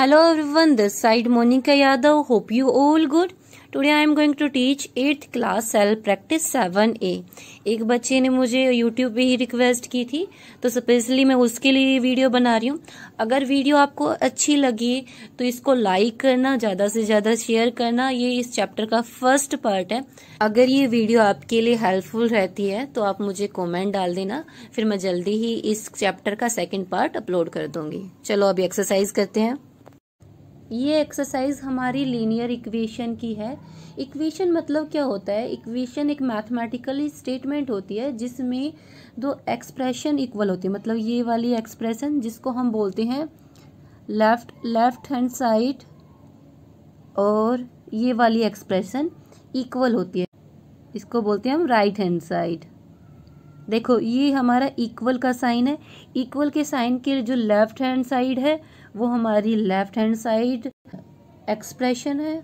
hello one this side Monika Yadav hope you all good today I am going to teach eighth class self practice seven A एक बच्चे ने मुझे YouTube पे ही request की थी तो स्पेशली मैं उसके लिए वीडियो बना रही हूँ अगर वीडियो आपको अच्छी लगी तो इसको लाइक करना ज़्यादा से ज़्यादा शेयर करना ये इस चैप्टर का फर्स्ट पार्ट है अगर ये वीडियो आपके लिए हेल्पफुल रहती है तो आप मुझे कॉमेंट डाल देना फिर मैं जल्दी ही इस चैप्टर का सेकेंड पार्ट अपलोड कर दूंगी चलो अभी एक्सरसाइज करते हैं ये एक्सरसाइज हमारी लीनियर इक्वेशन की है इक्वेशन मतलब क्या होता है इक्वेशन एक मैथमेटिकली स्टेटमेंट होती है जिसमें दो एक्सप्रेशन इक्वल होती है मतलब ये वाली एक्सप्रेशन जिसको हम बोलते हैं लेफ्ट लेफ्ट हैंड साइड और ये वाली एक्सप्रेशन इक्वल होती है इसको बोलते हैं हम राइट हैंड साइड देखो ये हमारा इक्वल का साइन है इक्वल के साइन के जो लेफ्ट हैंड साइड है वो हमारी लेफ़्ट हैंड साइड एक्सप्रेशन है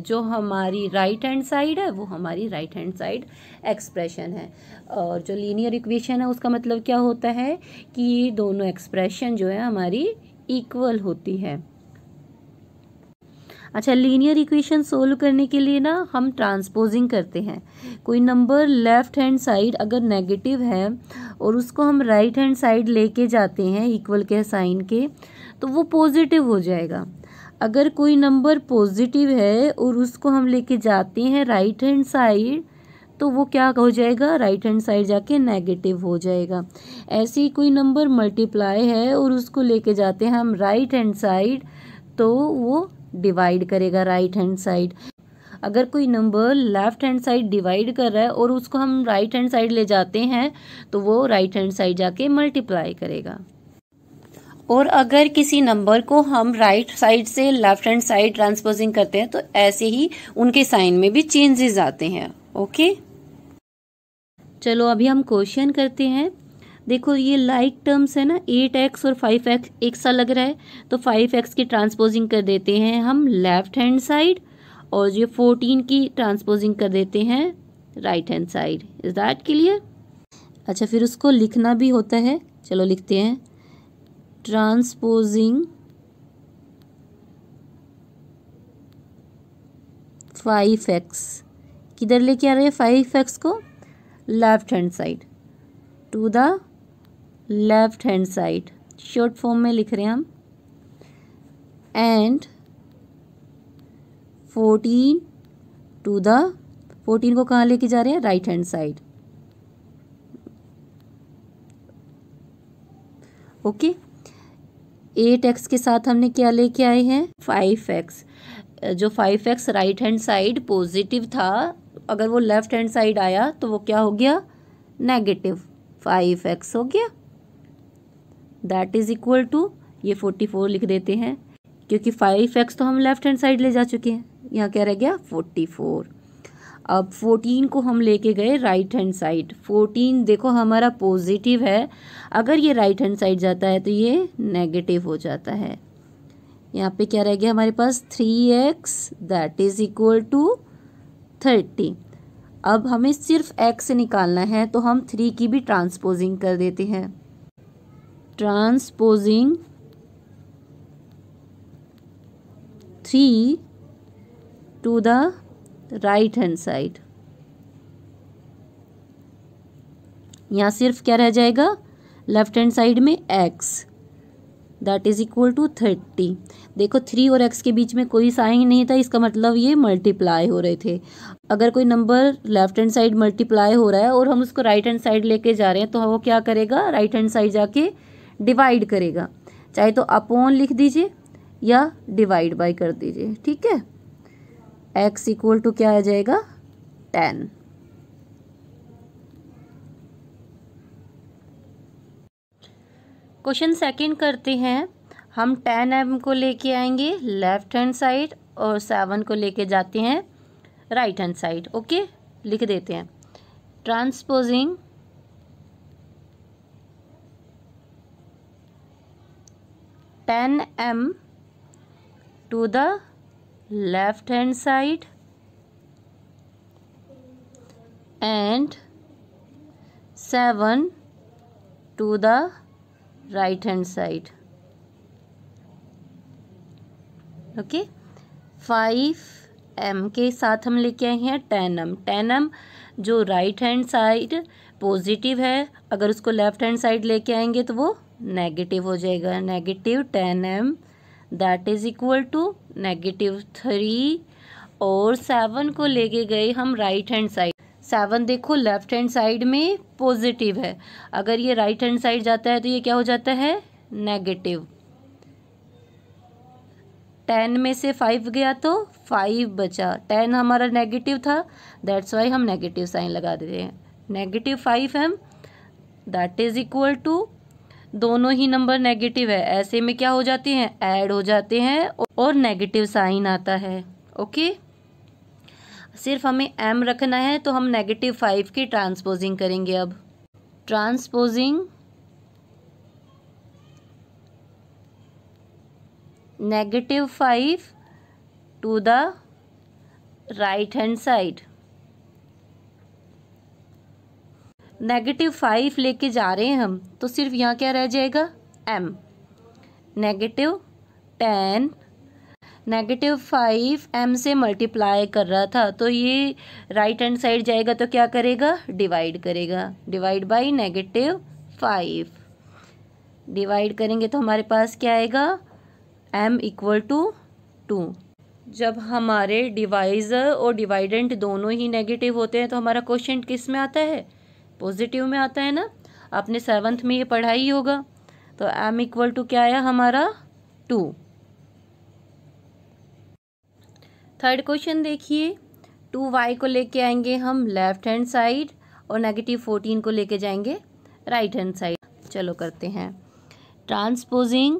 जो हमारी राइट हैंड साइड है वो हमारी राइट हैंड साइड एक्सप्रेशन है और जो लीनियर इक्वेशन है उसका मतलब क्या होता है कि दोनों एक्सप्रेशन जो है हमारी इक्वल होती है अच्छा लीनियर इक्वेशन सोल्व करने के लिए ना हम ट्रांसपोजिंग करते हैं कोई नंबर लेफ़्ट हैंड साइड अगर नेगेटिव है और उसको हम राइट हैंड साइड लेके जाते हैं इक्वल के साइन के तो वो पॉजिटिव हो जाएगा अगर कोई नंबर पॉजिटिव है और उसको हम लेके जाते हैं राइट हैंड साइड तो वो क्या हो जाएगा राइट हैंड साइड जाके नेगेटिव हो जाएगा ऐसे ही कोई नंबर मल्टीप्लाई है और उसको लेके जाते हैं हम राइट हैंड साइड तो वो डिवाइड करेगा राइट हैंड साइड अगर कोई number left hand side divide कर रहा है और उसको हम राइट हैंड साइड ले जाते हैं तो वो राइट हैंड साइड जाके मल्टीप्लाई करेगा और अगर किसी नंबर को हम राइट right साइड से लेफ्ट हैंड साइड ट्रांसपोजिंग करते हैं तो ऐसे ही उनके साइन में भी चेंजेस आते हैं ओके चलो अभी हम क्वेश्चन करते हैं देखो ये लाइक टर्म्स है ना एट एक्स और फाइव एक्स एक सा लग रहा है तो फाइव एक्स की ट्रांसपोजिंग कर देते हैं हम लेफ्ट हैंड साइड और ये फोर्टीन की ट्रांसपोजिंग कर देते हैं right hand side is that clear अच्छा फिर उसको लिखना भी होता है चलो लिखते हैं ट्रांसपोजिंग फाइव एक्स किधर लेके आ रहे हैं फाइव एक्स को left hand side to the left hand side short form में लिख रहे हैं हम and fourteen to the fourteen को कहाँ लेके जा रहे हैं right hand side okay eight x के साथ हमने क्या लेके आए हैं फाइव एक्स जो five x right hand side positive था अगर वो लेफ्ट हैंड साइड आया तो वो क्या हो गया नेगेटिव फाइव एक्स हो गया दैट इज़ इक्वल टू ये फोर्टी फोर लिख देते हैं क्योंकि फाइव एक्स तो हम लेफ्ट हैंड साइड ले जा चुके हैं यहाँ क्या रह गया फोर्टी फोर अब फोर्टीन को हम लेके गए राइट हैंड साइड फोर्टीन देखो हमारा पॉजिटिव है अगर ये राइट हैंड साइड जाता है तो ये नेगेटिव हो जाता है यहाँ पे क्या रह गया हमारे पास three x that is equal to thirty अब हमें सिर्फ एक्स से निकालना है तो हम थ्री की भी ट्रांसपोजिंग कर देते हैं transposing three to the right hand side यहाँ सिर्फ क्या रह जाएगा लेफ्ट हैंड साइड में x that is equal to thirty देखो थ्री और एक्स के बीच में कोई साइन नहीं था इसका मतलब ये मल्टीप्लाई हो रहे थे अगर कोई number left hand side multiply हो रहा है और हम उसको राइट हैंड साइड लेके जा रहे हैं तो वो क्या करेगा राइट हैंड साइड जाके डिवाइड करेगा चाहे तो अपोन लिख दीजिए या डिवाइड बाई कर दीजिए ठीक है एक्स इक्वल टू क्या आ जाएगा टेन क्वेश्चन सेकंड करते हैं हम टेन एम को लेके आएंगे लेफ्ट हैंड साइड और सेवन को लेके जाते हैं राइट हैंड साइड ओके लिख देते हैं transposing ten m to the left hand side and 7 to the right hand side okay five m के साथ हम लेके आए हैं टेन एम टेन एम जो राइट हैंड साइड पॉजिटिव है अगर उसको लेफ्ट हैंड साइड लेके आएंगे तो वो नेगेटिव हो जाएगा negative ten m that is equal to negative three और सेवन को लेके गए हम राइट हैंड साइड सेवन देखो लेफ्ट हैंड साइड में पॉजिटिव है अगर ये राइट हैंड साइड जाता है तो ये क्या हो जाता है नेगेटिव टेन में से फाइव गया तो फाइव बचा टेन हमारा नेगेटिव था दैट्स वाई हम नेगेटिव साइन लगा देते हैं negative five m that is equal to दोनों ही नंबर नेगेटिव है ऐसे में क्या हो जाते हैं ऐड हो जाते हैं और नेगेटिव साइन आता है ओके सिर्फ हमें एम रखना है तो हम नेगेटिव फाइव की ट्रांसपोजिंग करेंगे अब transposing negative five to the right hand side negative five लेके जा रहे हैं हम तो सिर्फ यहाँ क्या रह जाएगा m negative ten negative five m से मल्टीप्लाई कर रहा था तो ये राइट हैंड साइड जाएगा तो क्या करेगा डिवाइड करेगा divide by negative five divide करेंगे तो हमारे पास क्या आएगा एम इक्वल टू टू जब हमारे डिवाइज़र और डिवाइडेंट दोनों ही नेगेटिव होते हैं तो हमारा क्वेश्चन किस में आता है पॉजिटिव में आता है ना आपने सेवन्थ में ये पढ़ा ही होगा तो एम इक्वल टू क्या आया हमारा टू थर्ड क्वेश्चन देखिए टू वाई को लेके आएंगे हम लेफ्ट हैंड साइड और नेगेटिव फोर्टीन को लेके जाएंगे राइट हैंड साइड चलो करते हैं transposing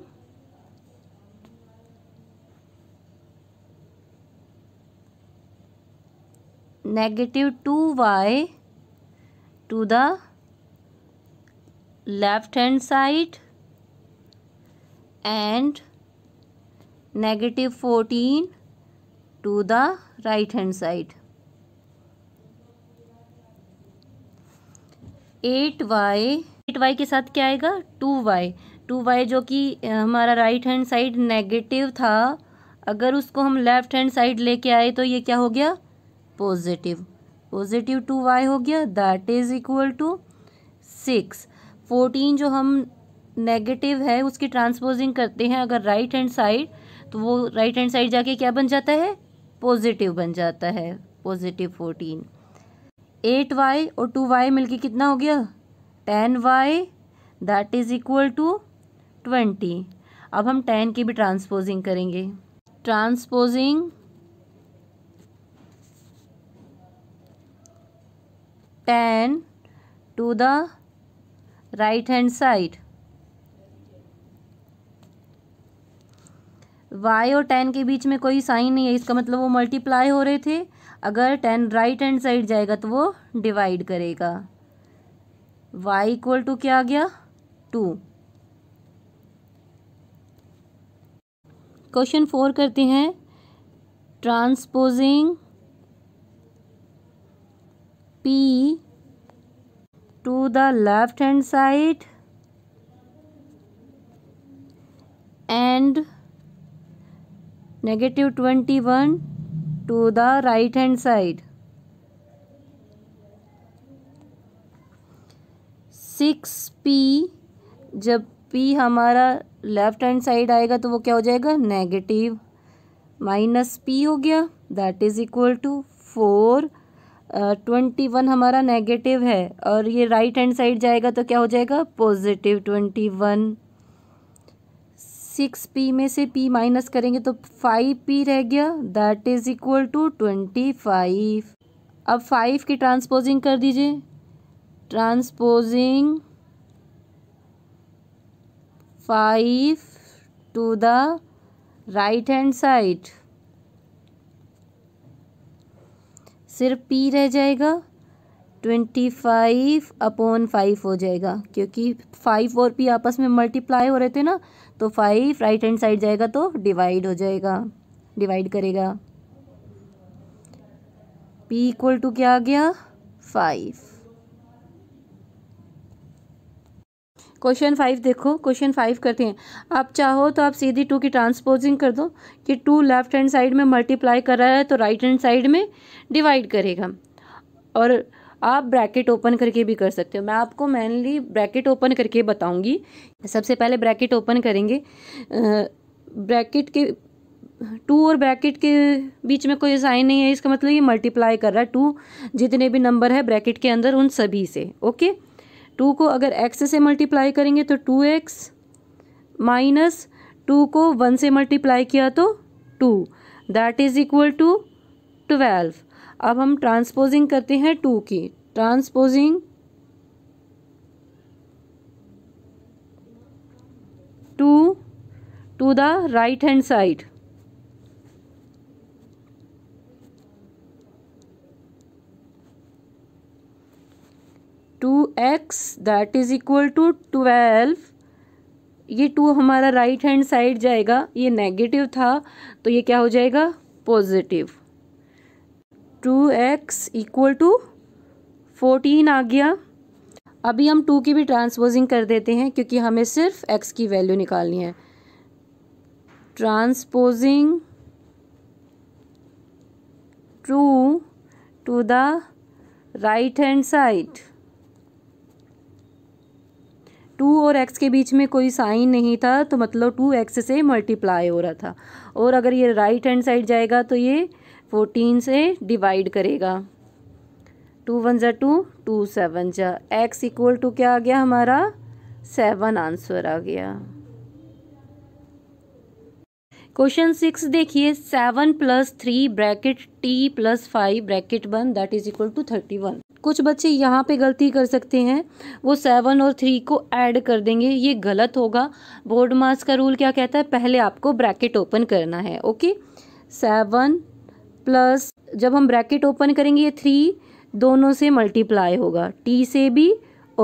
negative two y to the left hand side and negative 14 to the right hand side 8y 8y के साथ क्या आएगा 2y 2y जो कि हमारा राइट हैंड साइड नेगेटिव था अगर उसको हम लेफ्ट हैंड साइड लेके आए तो ये क्या हो गया पॉजिटिव पॉजिटिव टू वाई हो गया that is equal to six fourteen जो हम नेगेटिव है उसकी ट्रांसपोजिंग करते हैं अगर राइट हैंड साइड तो वो राइट हैंड साइड जाके क्या बन जाता है पॉजिटिव बन जाता है पॉजिटिव फोर्टीन एट वाई और टू वाई मिलके कितना हो गया ten y that is equal to twenty अब हम टेन की भी ट्रांसपोजिंग करेंगे transposing ten to the right hand side y और टेन के बीच में कोई साइन नहीं है इसका मतलब वो मल्टीप्लाई हो रहे थे अगर टेन राइट हैंड साइड जाएगा तो वो डिवाइड करेगा वाई इक्वल टू क्या आ गया टू क्वेश्चन फोर करते हैं transposing P to the left hand side and negative 21 to the right hand side. 6p जब p हमारा लेफ्ट हैंड साइड आएगा तो वो क्या हो जाएगा नेगेटिव माइनस p हो गया that is equal to four twenty one हमारा नेगेटिव है और ये राइट हैंड साइड जाएगा तो क्या हो जाएगा positive twenty one six p में से पी माइनस करेंगे तो फाइव पी रह गया that is equal to twenty five अब फाइव की ट्रांसपोजिंग कर दीजिए transposing five to the right hand side सिर्फ पी रह जाएगा ट्वेंटी फाइव अपॉन फाइव हो जाएगा क्योंकि फाइव और पी आपस में मल्टीप्लाई हो रहे थे ना तो फाइव राइट हैंड साइड जाएगा तो डिवाइड हो जाएगा डिवाइड करेगा पी इक्वल टू क्या आ गया फाइव क्वेश्चन फाइव देखो क्वेश्चन फाइव करते हैं आप चाहो तो आप सीधी टू की ट्रांसपोजिंग कर दो कि टू लेफ्ट हैंड साइड में मल्टीप्लाई कर रहा है तो राइट हैंड साइड में डिवाइड करेगा और आप ब्रैकेट ओपन करके भी कर सकते हो मैं आपको मेनली ब्रैकेट ओपन करके बताऊंगी सबसे पहले ब्रैकेट ओपन करेंगे ब्रैकेट के टू और ब्रैकेट के बीच में कोई साइन नहीं है इसका मतलब ये मल्टीप्लाई कर रहा है टू जितने भी नंबर है ब्रैकेट के अंदर उन सभी से ओके टू को अगर एक्स से मल्टीप्लाई करेंगे तो टू एक्स माइनस टू को वन से मल्टीप्लाई किया तो two that is equal to twelve अब हम ट्रांसपोजिंग करते हैं टू की transposing two to the right hand side x that is equal to twelve ये टू हमारा राइट हैंड साइड जाएगा ये नेगेटिव था तो ये क्या हो जाएगा positive two x equal to fourteen आ गया अभी हम टू की भी ट्रांसपोजिंग कर देते हैं क्योंकि हमें सिर्फ एक्स की वैल्यू निकालनी है transposing two to the right hand side two और एक्स के बीच में कोई साइन नहीं था तो मतलब टू एक्स से मल्टीप्लाई हो रहा था और अगर ये राइट हैंड साइड जाएगा तो ये फोर्टीन से डिवाइड करेगा टू वन ज़ा टू टू सेवन ज़ा एक्स इक्वल टू क्या आ गया हमारा सेवन आंसर आ गया क्वेश्चन सिक्स देखिए seven plus three bracket t plus five bracket one that is equal to thirty one कुछ बच्चे यहाँ पे गलती कर सकते हैं वो सेवन और थ्री को ऐड कर देंगे ये गलत होगा बोर्ड मार्क्स का रूल क्या कहता है पहले आपको ब्रैकेट ओपन करना है ओके सेवन प्लस जब हम ब्रैकेट ओपन करेंगे ये थ्री दोनों से मल्टीप्लाई होगा टी से भी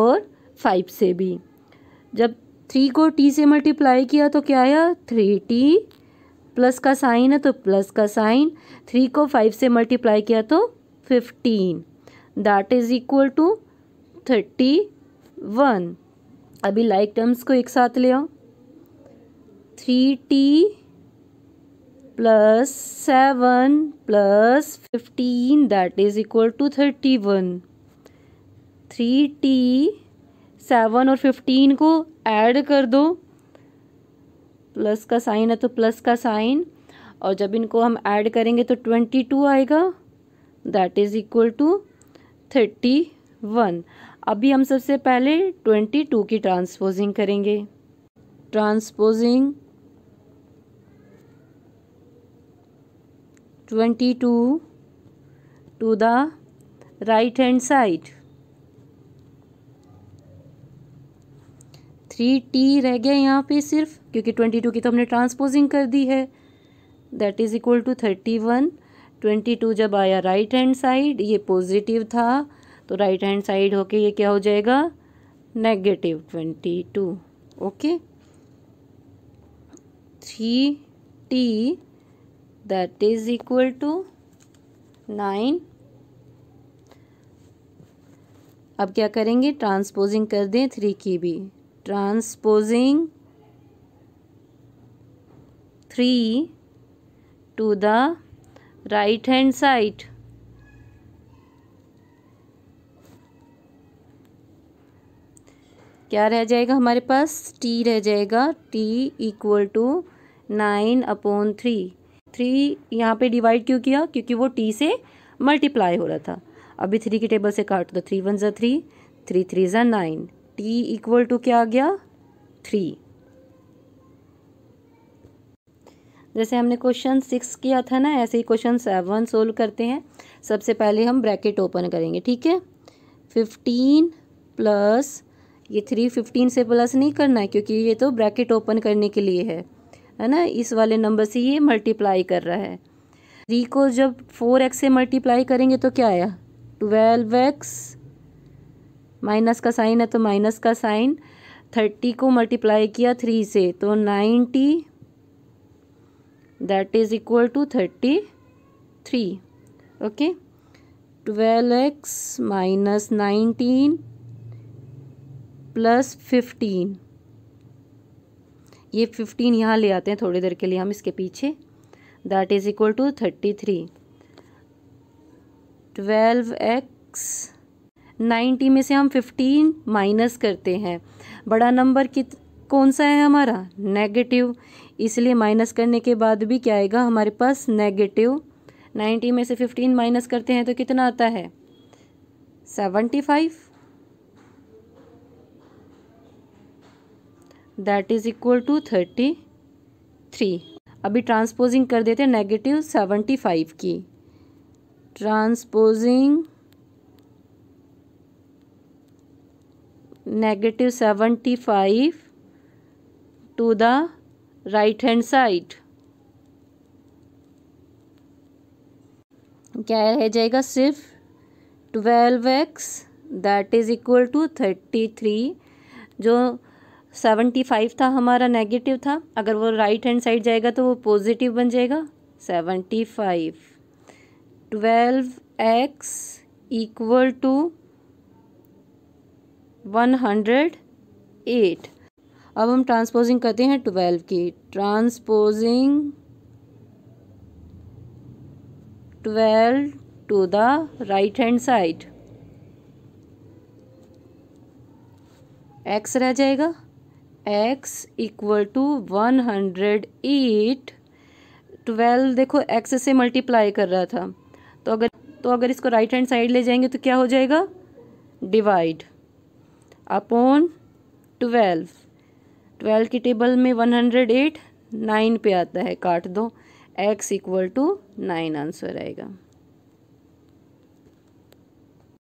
और फाइव से भी जब थ्री को टी से मल्टीप्लाई किया तो क्या आया थ्री टी प्लस का साइन है तो प्लस का साइन थ्री को फाइव से मल्टीप्लाई किया तो fifteen that is equal to thirty one अभी लाइक टर्म्स को एक साथ ले आओ three t plus seven plus fifteen that is equal to thirty one three t seven और फिफ्टीन को ऐड कर दो प्लस का साइन है तो प्लस का साइन और जब इनको हम ऐड करेंगे तो ट्वेंटी टू आएगा that is equal to thirty one अभी हम सबसे पहले ट्वेंटी टू की ट्रांसपोजिंग करेंगे transposing twenty two to the right hand side three t रह गया यहाँ पे सिर्फ क्योंकि ट्वेंटी टू की तो हमने ट्रांसपोजिंग कर दी है that is equal to thirty one twenty two जब आया राइट हैंड साइड ये पॉजिटिव था तो राइट हैंड साइड होके ये क्या हो जाएगा negative twenty two okay three t that is equal to nine अब क्या करेंगे ट्रांसपोजिंग कर दें थ्री की भी transposing three to the right hand side क्या रह जाएगा हमारे पास t रह जाएगा t equal to nine upon three three यहाँ पे डिवाइड क्यों किया क्योंकि वो t से मल्टीप्लाई हो रहा था अभी थ्री के टेबल से काट दो थ्री वन ज़ा थ्री थ्री थ्री ज़ा नाइन टी इक्वल टू क्या आ गया थ्री जैसे हमने क्वेश्चन सिक्स किया था ना ऐसे ही क्वेश्चन सेवन सोल्व करते हैं सबसे पहले हम ब्रैकेट ओपन करेंगे ठीक है फिफ्टीन प्लस ये थ्री फिफ्टीन से प्लस नहीं करना है क्योंकि ये तो ब्रैकेट ओपन करने के लिए है है ना इस वाले नंबर से ये मल्टीप्लाई कर रहा है थ्री को जब फोर एक्स से मल्टीप्लाई करेंगे तो क्या आया ट्वेल्व एक्स माइनस का साइन है तो माइनस का साइन थर्टी को मल्टीप्लाई किया थ्री से तो ninety equal to thirty three okay twelve x minus nineteen plus fifteen ये फिफ्टीन यहाँ ले आते हैं थोड़ी देर के लिए हम इसके पीछे that is equal to thirty three twelve x ninety में से हम फिफ्टीन माइनस करते हैं बड़ा नंबर कित कौन सा है हमारा नेगेटिव इसलिए माइनस करने के बाद भी क्या आएगा हमारे पास नेगेटिव नाइन्टी में से फिफ्टीन माइनस करते हैं तो कितना आता है seventy five that is equal to thirty three अभी ट्रांसपोजिंग कर देते हैं नेगेटिव सेवेंटी फाइव की transposing negative seventy five to the right hand side क्या रह जाएगा सिर्फ twelve x that is equal to thirty three जो सेवेंटी फाइव था हमारा नेगेटिव था अगर वो राइट हैंड साइड जाएगा तो वो पॉजिटिव बन जाएगा seventy five twelve x equal to one hundred eight अब हम ट्रांसपोजिंग करते हैं ट्वेल्व की transposing twelve to the right hand side x रह जाएगा x equal to one hundred eight twelve देखो एक्स से मल्टीप्लाई कर रहा था तो अगर तो अगर इसको राइट हैंड साइड ले जाएंगे तो क्या हो जाएगा डिवाइड अपॉन ट्वेल्व ट्वेल्व की टेबल में वन हंड्रेड एट नाइन पे आता है काट दो x equal to nine answer आएगा